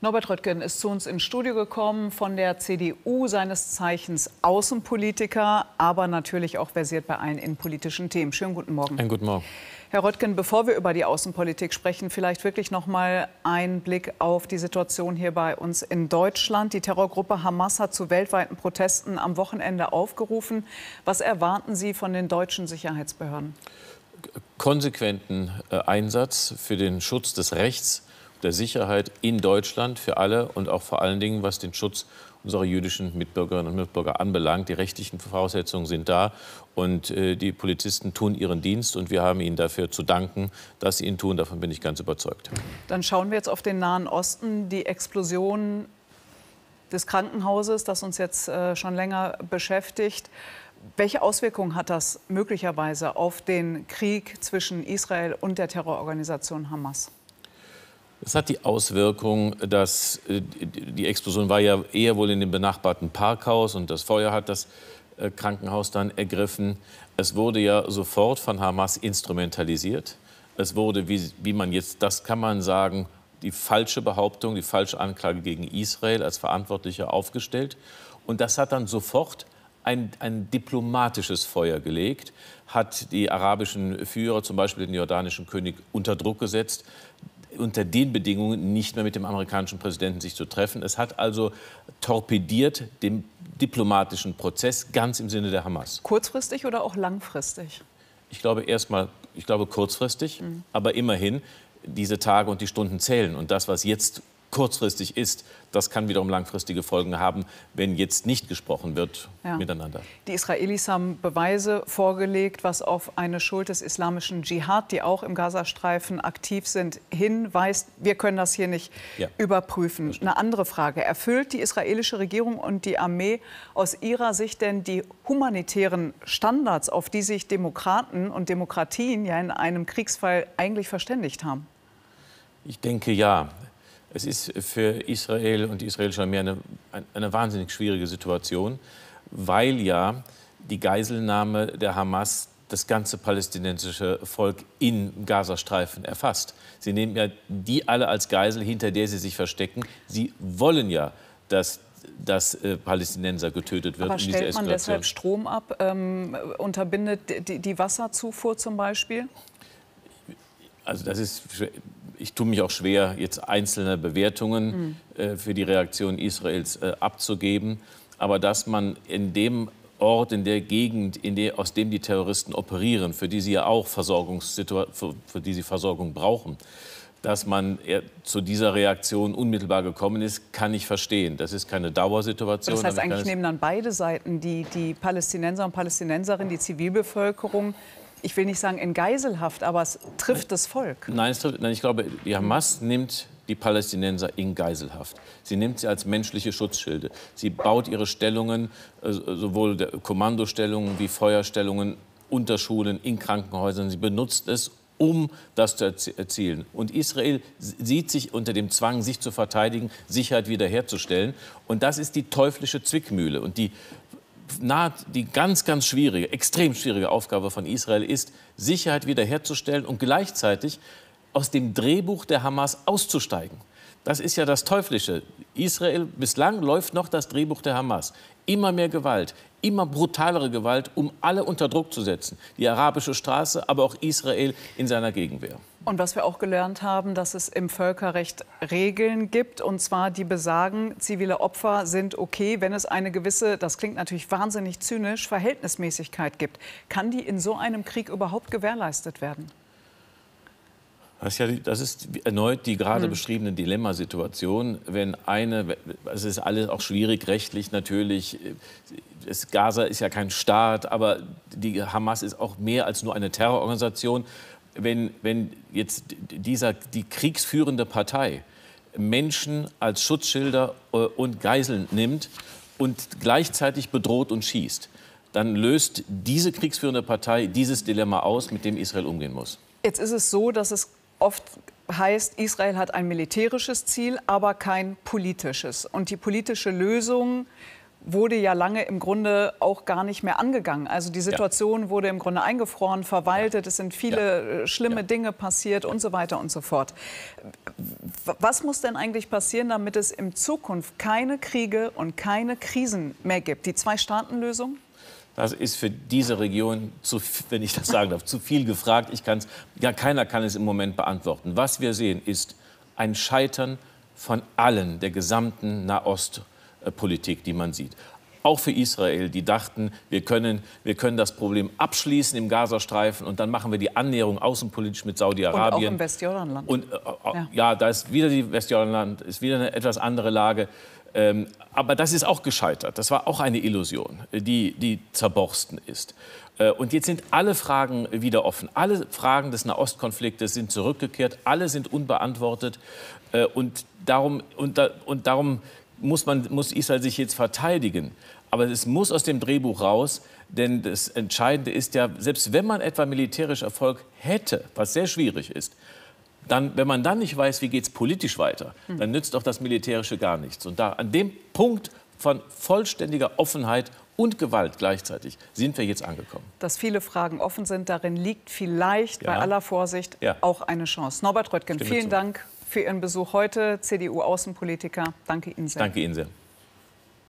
Norbert Röttgen ist zu uns ins Studio gekommen, von der CDU, seines Zeichens Außenpolitiker, aber natürlich auch versiert bei allen innenpolitischen Themen. Schönen guten Morgen. Einen guten Morgen. Herr Röttgen, bevor wir über die Außenpolitik sprechen, vielleicht wirklich noch mal einen Blick auf die Situation hier bei uns in Deutschland. Die Terrorgruppe Hamas hat zu weltweiten Protesten am Wochenende aufgerufen. Was erwarten Sie von den deutschen Sicherheitsbehörden? Konsequenten äh, Einsatz für den Schutz des Rechts der Sicherheit in Deutschland für alle und auch vor allen Dingen, was den Schutz unserer jüdischen Mitbürgerinnen und Mitbürger anbelangt. Die rechtlichen Voraussetzungen sind da und äh, die Polizisten tun ihren Dienst und wir haben ihnen dafür zu danken, dass sie ihn tun. Davon bin ich ganz überzeugt. Dann schauen wir jetzt auf den Nahen Osten. Die Explosion des Krankenhauses, das uns jetzt äh, schon länger beschäftigt. Welche Auswirkungen hat das möglicherweise auf den Krieg zwischen Israel und der Terrororganisation Hamas? Das hat die Auswirkung, dass äh, die Explosion war ja eher wohl in dem benachbarten Parkhaus und das Feuer hat das äh, Krankenhaus dann ergriffen. Es wurde ja sofort von Hamas instrumentalisiert. Es wurde, wie, wie man jetzt, das kann man sagen, die falsche Behauptung, die falsche Anklage gegen Israel als Verantwortlicher aufgestellt. Und das hat dann sofort ein, ein, diplomatisches Feuer gelegt, hat die arabischen Führer, zum Beispiel den jordanischen König, unter Druck gesetzt unter den Bedingungen nicht mehr mit dem amerikanischen Präsidenten sich zu treffen. Es hat also torpediert den diplomatischen Prozess ganz im Sinne der Hamas. Kurzfristig oder auch langfristig? Ich glaube erstmal, ich glaube kurzfristig, mhm. aber immerhin diese Tage und die Stunden zählen und das was jetzt kurzfristig ist, das kann wiederum langfristige Folgen haben, wenn jetzt nicht gesprochen wird ja. miteinander. Die Israelis haben Beweise vorgelegt, was auf eine Schuld des islamischen Dschihad, die auch im Gazastreifen aktiv sind, hinweist. Wir können das hier nicht ja. überprüfen. Eine andere Frage. Erfüllt die israelische Regierung und die Armee aus ihrer Sicht denn die humanitären Standards, auf die sich Demokraten und Demokratien ja in einem Kriegsfall eigentlich verständigt haben? Ich denke ja. Es ist für Israel und die israelische Armee eine, eine wahnsinnig schwierige Situation, weil ja die Geiselnahme der Hamas das ganze palästinensische Volk im Gazastreifen erfasst. Sie nehmen ja die alle als Geisel, hinter der sie sich verstecken. Sie wollen ja, dass dass äh, Palästinenser getötet wird. Aber stellt man deshalb Strom ab, ähm, unterbindet die, die Wasserzufuhr zum Beispiel? Also das ist ich tue mich auch schwer, jetzt einzelne Bewertungen mhm. äh, für die Reaktion Israels äh, abzugeben. Aber dass man in dem Ort, in der Gegend, in der, aus dem die Terroristen operieren, für die sie ja auch für, für die sie Versorgung brauchen, dass man äh, zu dieser Reaktion unmittelbar gekommen ist, kann ich verstehen. Das ist keine Dauersituation. Das heißt, eigentlich nehmen dann beide Seiten, die, die Palästinenser und Palästinenserinnen, die Zivilbevölkerung, ich will nicht sagen in Geiselhaft, aber es trifft das Volk. Nein, es trifft, nein ich glaube, die Hamas nimmt die Palästinenser in Geiselhaft. Sie nimmt sie als menschliche Schutzschilde. Sie baut ihre Stellungen, äh, sowohl Kommandostellungen wie Feuerstellungen, unter Schulen, in Krankenhäusern. Sie benutzt es, um das zu erzielen. Und Israel sieht sich unter dem Zwang, sich zu verteidigen, Sicherheit wiederherzustellen. Und das ist die teuflische Zwickmühle. Und die nahe, die ganz, ganz schwierige, extrem schwierige Aufgabe von Israel ist, Sicherheit wiederherzustellen und gleichzeitig aus dem Drehbuch der Hamas auszusteigen. Das ist ja das Teuflische. Israel, bislang läuft noch das Drehbuch der Hamas. Immer mehr Gewalt, immer brutalere Gewalt, um alle unter Druck zu setzen. Die arabische Straße, aber auch Israel in seiner Gegenwehr. Und was wir auch gelernt haben, dass es im Völkerrecht Regeln gibt, und zwar die besagen, zivile Opfer sind okay, wenn es eine gewisse, das klingt natürlich wahnsinnig zynisch, Verhältnismäßigkeit gibt. Kann die in so einem Krieg überhaupt gewährleistet werden? Das ist, ja, das ist erneut die gerade mhm. beschriebene Dilemmasituation, wenn eine, es ist alles auch schwierig rechtlich natürlich, es, Gaza ist ja kein Staat, aber die Hamas ist auch mehr als nur eine Terrororganisation. Wenn, wenn jetzt dieser, die kriegsführende Partei Menschen als Schutzschilder äh, und Geiseln nimmt und gleichzeitig bedroht und schießt, dann löst diese kriegsführende Partei dieses Dilemma aus, mit dem Israel umgehen muss. Jetzt ist es so, dass es oft heißt, Israel hat ein militärisches Ziel, aber kein politisches. Und die politische Lösung wurde ja lange im Grunde auch gar nicht mehr angegangen. Also die Situation ja. wurde im Grunde eingefroren, verwaltet, es sind viele ja. Äh, schlimme ja. Dinge passiert und so weiter und so fort. Was muss denn eigentlich passieren, damit es in Zukunft keine Kriege und keine Krisen mehr gibt? Die Zwei-Staaten-Lösung? Das ist für diese Region, zu, wenn ich das sagen darf, zu viel gefragt. Ich kann's, ja, keiner kann es im Moment beantworten. Was wir sehen, ist ein Scheitern von allen, der gesamten Nahostpolitik, die man sieht auch für Israel, die dachten, wir können, wir können das Problem abschließen im Gazastreifen und dann machen wir die Annäherung außenpolitisch mit Saudi-Arabien. Und auch im Westjordanland. Und äh, äh ja. ja. da ist wieder die Westjordanland, ist wieder eine etwas andere Lage. Ähm, aber das ist auch gescheitert. Das war auch eine Illusion, die, die zerborsten ist. Äh, und jetzt sind alle Fragen wieder offen. Alle Fragen des Nahostkonfliktes sind zurückgekehrt. Alle sind unbeantwortet. Äh, und, darum, und, da, und darum muss, man, muss Israel sich jetzt verteidigen. Aber es muss aus dem Drehbuch raus, denn das Entscheidende ist ja, selbst wenn man etwa militärisch Erfolg hätte, was sehr schwierig ist, dann, wenn man dann nicht weiß, wie geht es politisch weiter, hm. dann nützt auch das Militärische gar nichts. Und da an dem Punkt von vollständiger Offenheit und Gewalt gleichzeitig sind wir jetzt angekommen. Dass viele Fragen offen sind, darin liegt vielleicht ja. bei aller Vorsicht ja. auch eine Chance. Norbert Röttgen, Stimme vielen zu. Dank für Ihren Besuch heute, CDU-Außenpolitiker. Danke Ihnen sehr. Danke Ihnen sehr.